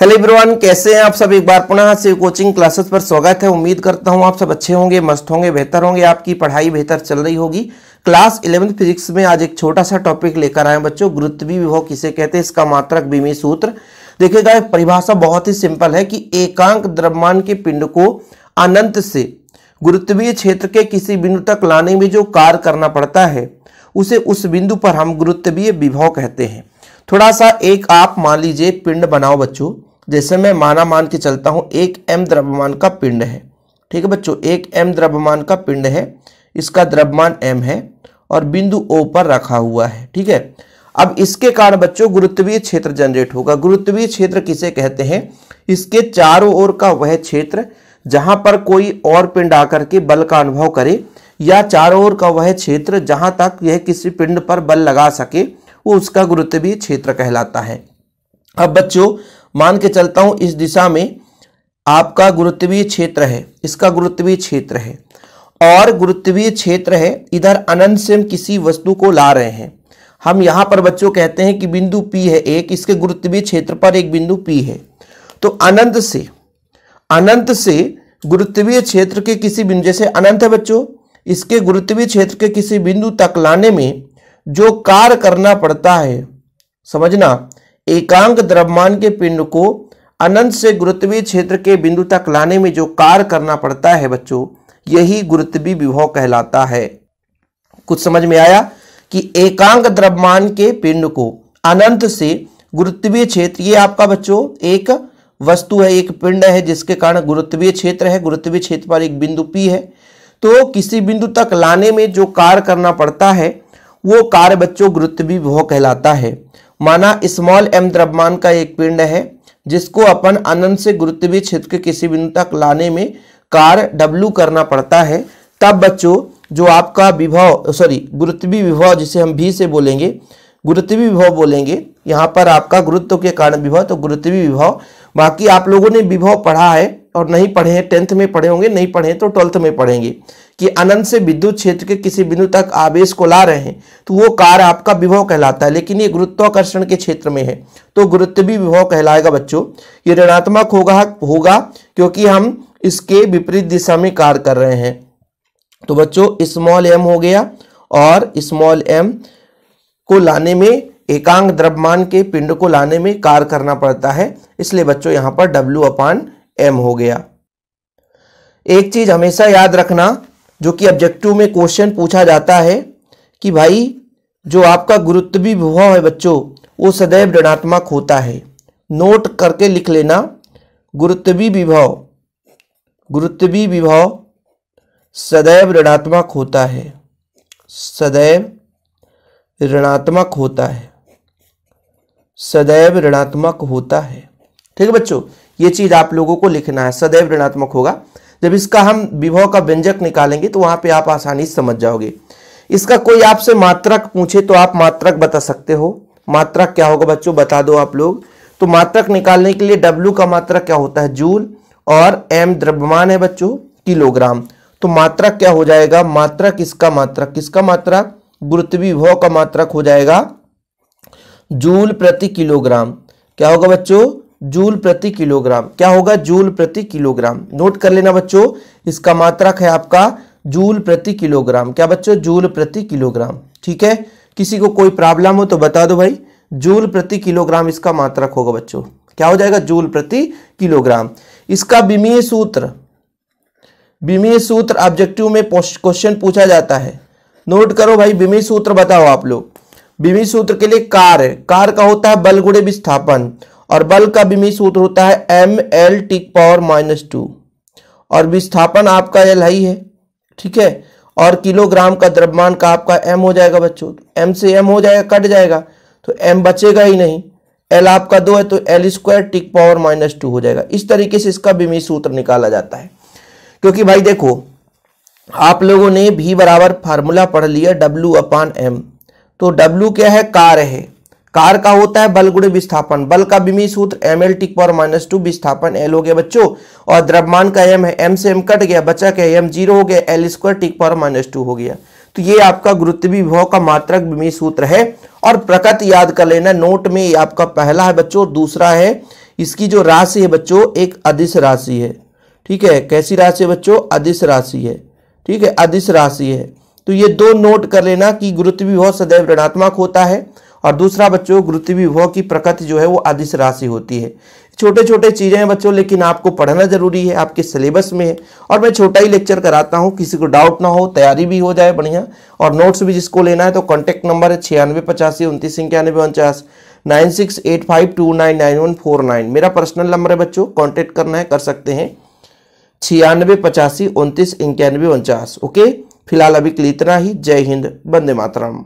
hello everyone कैसे हैं आप सब एक बार पुनः से कोचिंग क्लासेस पर स्वागत है उम्मीद करता हूं आप सब अच्छे होंगे मस्त होंगे बेहतर होंगे आपकी पढ़ाई बेहतर चल रही होगी क्लास इलेवंथ फिजिक्स में आज एक छोटा सा टॉपिक लेकर आए बच्चों गुरुत्वी विभव किसे कहते हैं इसका मात्रक बीमी सूत्र देखिएगा परिभाषा बहुत ही सिंपल है कि एकांक द्रव्यमान के पिंड को अनंत से गुरुत्वीय क्षेत्र के किसी बिंदु तक लाने में जो कार्य करना पड़ता है उसे उस बिंदु पर हम गुरुत्वीय विभव कहते हैं थोड़ा सा एक आप मान लीजिए पिंड बनाओ बच्चों जैसे मैं माना मान के चलता हूँ एक एम द्रव्यमान का पिंड है ठीक है बच्चों एक एम द्रव्यमान का पिंड है इसका द्रव्यमान एम है और बिंदु ओ पर रखा हुआ है ठीक है अब इसके कारण बच्चों गुरुत्वीय क्षेत्र जनरेट होगा गुरुत्वीय क्षेत्र किसे कहते हैं इसके चारों ओर का वह क्षेत्र जहां पर कोई और पिंड आकर के बल का अनुभव करे या चारों ओर का वह क्षेत्र जहां तक यह किसी पिंड पर बल लगा सके वो उसका गुरुत्वीय क्षेत्र कहलाता है अब बच्चों मान के चलता हूँ इस दिशा में आपका गुरुत्वीय क्षेत्र है इसका गुरुत्वीय क्षेत्र है और गुरुत्वीय क्षेत्र है इधर अनंत से हम किसी वस्तु को ला रहे हैं हम यहाँ पर बच्चों कहते हैं कि बिंदु पी है एक इसके गुरुत्वीय क्षेत्र पर एक बिंदु पी है तो अनंत से अनंत से गुरुत्वीय क्षेत्र के किसी बिंदु जैसे अनंत है बच्चों इसके गुरुत्वीय क्षेत्र के किसी बिंदु तक लाने में जो कार्य करना पड़ता है समझना एकांक द्रव्यमान के पिंड को अनंत से गुरुत्वीय क्षेत्र के बिंदु तक लाने में जो कार्य करना पड़ता है बच्चों यही गुरुत्वीय विभव कहलाता है कुछ समझ में आया कि एकांक द्रव्यमान के पिंड को अनंत से गुरुत्वीय क्षेत्र ये आपका बच्चों एक वस्तु है एक पिंड है जिसके कारण गुरुत्वीय क्षेत्र है गुरुत्वीय क्षेत्र पर एक बिंदु पी है तो किसी बिंदु तक लाने में जो कार्य करना पड़ता है वो कार्य बच्चों गुरुत्वीय विभव कहलाता है माना स्मॉल एम द्रव्यमान का एक पिंड है जिसको अपन अनंत से गुरुत्वीय क्षेत्र के किसी बिंदु तक लाने में कार डब्लू करना पड़ता है तब बच्चों जो आपका विभव सॉरी गुरुत्वीय विभव जिसे हम भी से बोलेंगे गुरुत्वीय विभव बोलेंगे यहाँ पर आपका गुरुत्व के कारण विभव तो गुरुत्वीय विभव बाकी आप लोगों ने विभव पढ़ा है और नहीं पढ़े हैं टेंथ में पढ़े होंगे नहीं पढ़े तो ट्वेल्थ में पढ़ेंगे कि अनंत से विद्युत क्षेत्र के किसी बिंदु तक आवेश को ला रहे हैं तो वो कार्य आपका विभव कहलाता है लेकिन ये गुरुत्वाकर्षण के क्षेत्र में है तो गुरुत्व भी विभव कहलाएगा बच्चों ये ऋणात्मक होगा होगा क्योंकि हम इसके विपरीत दिशा में कार्य कर रहे हैं तो बच्चों स्मॉल एम हो गया और स्मॉल एम को लाने में एकांक द्रव्यमान के पिंड को लाने में कार्य करना पड़ता है इसलिए बच्चों यहां पर डब्ल्यू अपान एम हो गया एक चीज हमेशा याद रखना जो कि ऑब्जेक्टिव में क्वेश्चन पूछा जाता है कि भाई जो आपका गुरुत्वी विभव है बच्चों वो सदैव ऋणात्मक होता है नोट करके लिख लेना गुरुत्वी विभव गुरुत्वी विभव सदैव ऋणात्मक होता है सदैव ऋणात्मक होता है सदैव ऋणात्मक होता है ठीक है बच्चों ये चीज़ आप लोगों को लिखना है सदैव ऋणात्मक होगा जब इसका हम विभव का व्यंजक निकालेंगे तो वहां पे आप आसानी से समझ जाओगे इसका कोई आपसे मात्रक पूछे तो आप मात्रक बता सकते हो मात्रक क्या होगा बच्चों बता दो आप लोग तो मात्रक निकालने के लिए डब्ल्यू का मात्रक क्या होता है जूल और एम द्रव्यमान है बच्चों किलोग्राम तो मात्रक क्या हो जाएगा मात्रक इसका मात्रक किसका मात्रक गुरुत्वी विभव का मात्रक हो जाएगा जूल प्रति किलोग्राम क्या होगा बच्चों जूल प्रति किलोग्राम क्या होगा जूल प्रति किलोग्राम नोट कर लेना बच्चों इसका मात्रक है आपका जूल प्रति किलोग्राम क्या बच्चों जूल प्रति किलोग्राम ठीक है किसी को कोई प्रॉब्लम हो तो बता दो भाई जूल प्रति किलोग्राम इसका मात्रक होगा बच्चों क्या हो जाएगा जूल प्रति किलोग्राम इसका विमीय सूत्र विमीय सूत्र ऑब्जेक्टिव में क्वेश्चन पूछा जाता है नोट करो भाई विमीय सूत्र बताओ आप लोग विमीय सूत्र के लिए कार कार का होता है बल गुणे विस्थापन और बल का विमी सूत्र होता है M L T power minus two और विस्थापन आपका एल हाई है ठीक है और किलोग्राम का द्रव्यमान का आपका एम हो जाएगा बच्चों एम से एम हो जाएगा कट जाएगा तो एम बचेगा ही नहीं एल आपका दो है तो L square T power minus two हो जाएगा इस तरीके से इसका विमी सूत्र निकाला जाता है क्योंकि भाई देखो आप लोगों ने भी बराबर फार्मूला पढ़ लिया डब्ल्यू अपान एम तो डब्ल्यू क्या है कार है कार का होता है बल गुण विस्थापन बल का बिमी सूत्र M L T power minus two विस्थापन एल हो गया बच्चों और द्रव्यमान का एम है एम से एम कट गया बचा क्या एम जीरो हो गया L square T power minus two हो गया तो ये आपका गुरुत्वी विभव का मात्रक बिमी सूत्र है और प्रकट याद कर लेना नोट में आपका पहला है बच्चों दूसरा है इसकी जो राशि है बच्चों एक अधिस राशि है ठीक है कैसी राशि है बच्चों अधिस राशि है ठीक है अधिस राशि है तो ये दो नोट कर लेना कि गुरुत्व विभव सदैव ऋणात्मक होता है और दूसरा बच्चों गुरुत्व विभव की प्रकृति जो है वो अधिस राशि होती है छोटे छोटे चीज़ें हैं बच्चों लेकिन आपको पढ़ना ज़रूरी है आपके सिलेबस में है और मैं छोटा ही लेक्चर कराता हूँ किसी को डाउट ना हो तैयारी भी हो जाए बढ़िया और नोट्स भी जिसको लेना है तो कॉन्टैक्ट नंबर है छियानवे पचासी उनतीस इक्यानवे उनचास nine six eight five two nine nine one four nine मेरा पर्सनल नंबर है बच्चों कॉन्टैक्ट करना है कर सकते हैं छियानवे पचासी उनतीस इक्यानवे उनचास ओके फिलहाल अभी के लिए इतना ही जय हिंद बंदे मातरम